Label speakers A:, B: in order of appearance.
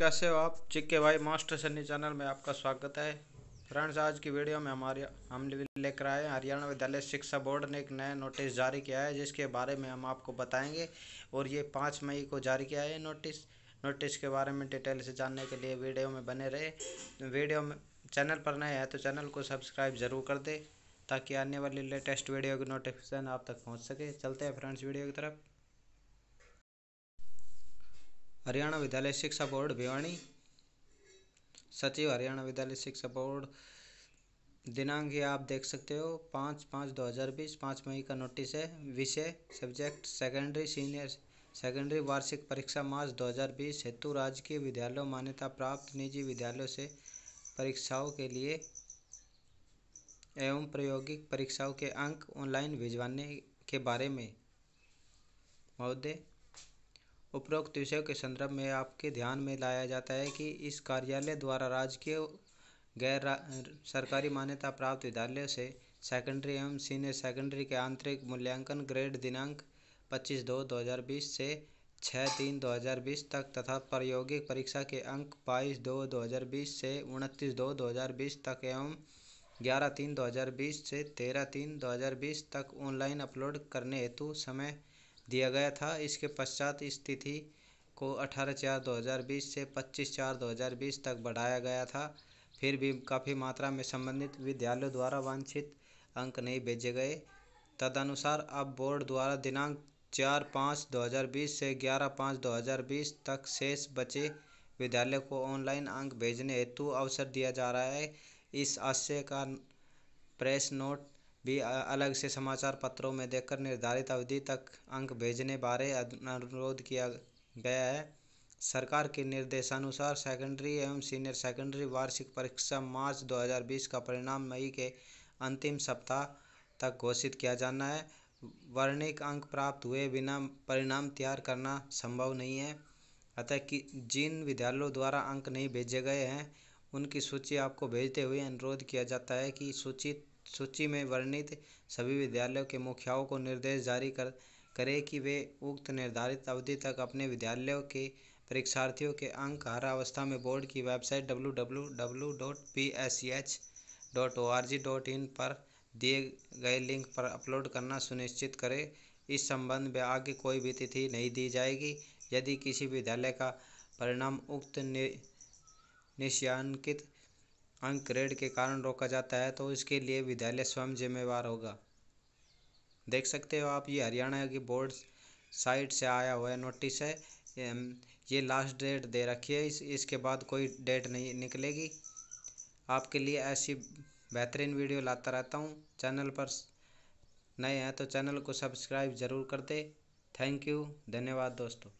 A: कैसे हो आप चिक्के भाई मास्टर सन्नी चैनल में आपका स्वागत है फ्रेंड्स आज की वीडियो में हमारे हम लेकर आए हैं हरियाणा विद्यालय शिक्षा बोर्ड ने एक नया नोटिस जारी किया है जिसके बारे में हम आपको बताएंगे और ये पाँच मई को जारी किया है नोटिस नोटिस के बारे में डिटेल से जानने के लिए वीडियो में बने रहे वीडियो में चैनल पर नए हैं तो चैनल को सब्सक्राइब जरूर कर दे ताकि आने वाली लेटेस्ट वीडियो की नोटिफिकेशन आप तक पहुँच सके चलते हैं फ्रेंड्स वीडियो की तरफ हरियाणा विद्यालय शिक्षा बोर्ड भिवानी सचिव हरियाणा विद्यालय शिक्षा बोर्ड दिनांक ये आप देख सकते हो पाँच पाँच दो हज़ार बीस पाँच मई का नोटिस है विषय सब्जेक्ट सेकेंडरी सीनियर सेकेंडरी वार्षिक परीक्षा मार्च 2020 हेतु राजकीय विद्यालयों मान्यता प्राप्त निजी विद्यालयों से परीक्षाओं के लिए एवं प्रायोगिक परीक्षाओं के अंक ऑनलाइन भिजवाने के बारे में महोदय उपरोक्त विषयों के संदर्भ में आपके ध्यान में लाया जाता है कि इस कार्यालय द्वारा राजकीय गैर सरकारी मान्यता प्राप्त विद्यालयों से सेकेंडरी एवं सीनियर सेकेंडरी के आंतरिक मूल्यांकन ग्रेड दिनांक 25 दो 2020 से 6 तीन 2020 तक तथा प्रायोगिक परीक्षा के अंक 22 दो 2020 से 29 दो 2020 तक एवं 11 तीन 2020 से 13 तीन 2020 तक ऑनलाइन अपलोड करने हेतु समय दिया गया था इसके पश्चात इस तिथि को अठारह चार दो हज़ार बीस से पच्चीस चार दो हज़ार बीस तक बढ़ाया गया था फिर भी काफ़ी मात्रा में संबंधित विद्यालयों द्वारा वांछित अंक नहीं भेजे गए तदनुसार अब बोर्ड द्वारा दिनांक चार पाँच दो हज़ार बीस से ग्यारह पाँच दो हज़ार बीस तक शेष बचे विद्यालय को ऑनलाइन अंक भेजने हेतु अवसर दिया जा रहा है इस आशय का प्रेस नोट भी अलग से समाचार पत्रों में देखकर निर्धारित अवधि तक अंक भेजने बारे अनुरोध किया गया है सरकार के निर्देशानुसार सेकेंडरी एवं सीनियर सेकेंडरी वार्षिक परीक्षा मार्च 2020 का परिणाम मई के अंतिम सप्ताह तक घोषित किया जाना है वर्णिक अंक प्राप्त हुए बिना परिणाम तैयार करना संभव नहीं है अतः कि जिन विद्यालयों द्वारा अंक नहीं भेजे गए हैं उनकी सूची आपको भेजते हुए अनुरोध किया जाता है कि सूचित सूची में वर्णित सभी विद्यालयों के मुखियाओं को निर्देश जारी कर करें कि वे उक्त निर्धारित अवधि तक अपने विद्यालयों के परीक्षार्थियों के अंक हर अवस्था में बोर्ड की website W W W dot P S C H dot O R G dot in पर दिए गए लिंक पर अपलोड करना सुनिश्चित करें इस संबंध में आगे कोई भी तिथि नहीं दी जाएगी यदि किसी विद्यालय का परिणाम उक्त निश्यांकित अंक ग्रेड के कारण रोका जाता है तो इसके लिए विद्यालय स्वयं जिम्मेवार होगा देख सकते हो आप ये हरियाणा की बोर्ड साइट से आया हुआ है नोटिस है ये लास्ट डेट दे रखी है इस इसके बाद कोई डेट नहीं निकलेगी आपके लिए ऐसी बेहतरीन वीडियो लाता रहता हूँ चैनल पर नए हैं तो चैनल को सब्सक्राइब ज़रूर कर दे थैंक यू धन्यवाद दोस्तों